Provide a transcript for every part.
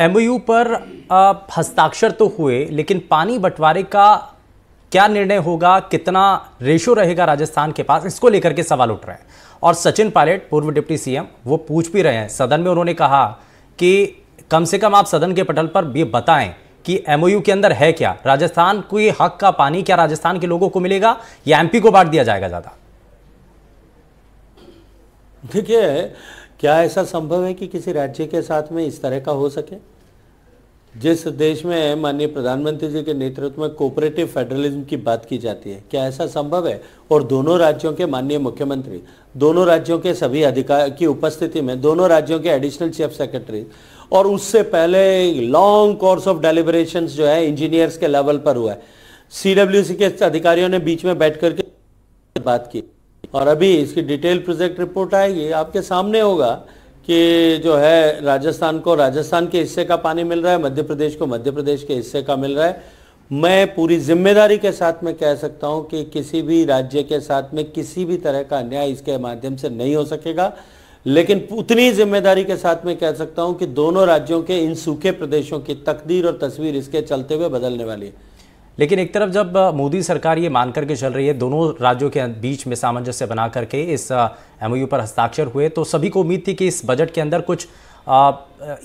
MOU पर हस्ताक्षर तो हुए लेकिन पानी बंटवारे का क्या निर्णय होगा कितना रेशो रहेगा राजस्थान के पास इसको लेकर के सवाल उठ रहे हैं और सचिन पायलट पूर्व डिप्टी सीएम वो पूछ भी रहे हैं सदन में उन्होंने कहा कि कम से कम आप सदन के पटल पर ये बताएं कि एमओयू के अंदर है क्या राजस्थान को हक का पानी क्या राजस्थान के लोगों को मिलेगा या एमपी को बांट दिया जाएगा ज़्यादा देखिए क्या ऐसा संभव है कि किसी राज्य के साथ में इस तरह का हो सके जिस देश में माननीय प्रधानमंत्री जी के नेतृत्व में कोऑपरेटिव फेडरलिज्म की बात की जाती है क्या ऐसा संभव है और दोनों राज्यों के माननीय मुख्यमंत्री दोनों राज्यों के सभी अधिकार की उपस्थिति में दोनों राज्यों के एडिशनल चीफ सेक्रेटरी और उससे पहले लॉन्ग कोर्स ऑफ डेलीबरेशन जो है इंजीनियर्स के लेवल पर हुआ है सी के अधिकारियों ने बीच में बैठ करके बात की और अभी इसकी डिटेल प्रोजेक्ट रिपोर्ट आएगी आपके सामने होगा कि जो है राजस्थान को राजस्थान के हिस्से का पानी मिल रहा है मध्य प्रदेश को मध्य प्रदेश के हिस्से का मिल रहा है मैं पूरी जिम्मेदारी के साथ में कह सकता हूं कि किसी भी राज्य के साथ में किसी भी तरह का अन्याय इसके माध्यम से नहीं हो सकेगा लेकिन उतनी जिम्मेदारी के साथ में कह सकता हूं कि दोनों राज्यों के इन सूखे प्रदेशों की तकदीर और तस्वीर इसके चलते हुए बदलने वाली है लेकिन एक तरफ जब मोदी सरकार ये मान करके चल रही है दोनों राज्यों के बीच में सामंजस्य बना करके इस एमओयू पर हस्ताक्षर हुए तो सभी को उम्मीद थी कि इस बजट के अंदर कुछ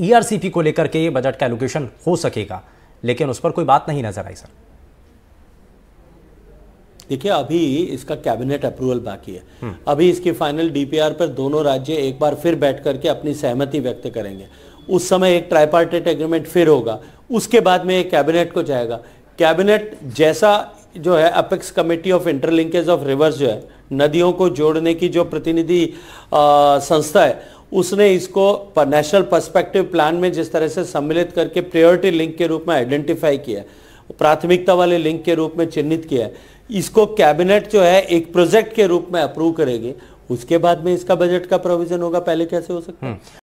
ईआरसीपी e को लेकर के ये बजट का एलोकेशन हो सकेगा लेकिन उस पर कोई बात नहीं नजर आई सर देखिए अभी इसका कैबिनेट अप्रूवल बाकी है हम्म। अभी इसकी फाइनल डीपीआर पर दोनों राज्य एक बार फिर बैठ करके अपनी सहमति व्यक्त करेंगे उस समय एक ट्राइपार्टेट एग्रीमेंट फिर होगा उसके बाद में कैबिनेट को जाएगा कैबिनेट जैसा जो है apex committee of interlinkage of rivers जो है नदियों को जोड़ने की जो प्रतिनिधि संस्था है उसने इसको नेशनल पर्सपेक्टिव प्लान में जिस तरह से सम्मिलित करके प्रायोरिटी लिंक के रूप में आइडेंटिफाई किया प्राथमिकता वाले लिंक के रूप में चिन्हित किया है इसको कैबिनेट जो है एक प्रोजेक्ट के रूप में अप्रूव करेगी उसके बाद में इसका बजट का प्रोविजन होगा पहले कैसे हो सकता है हम्म।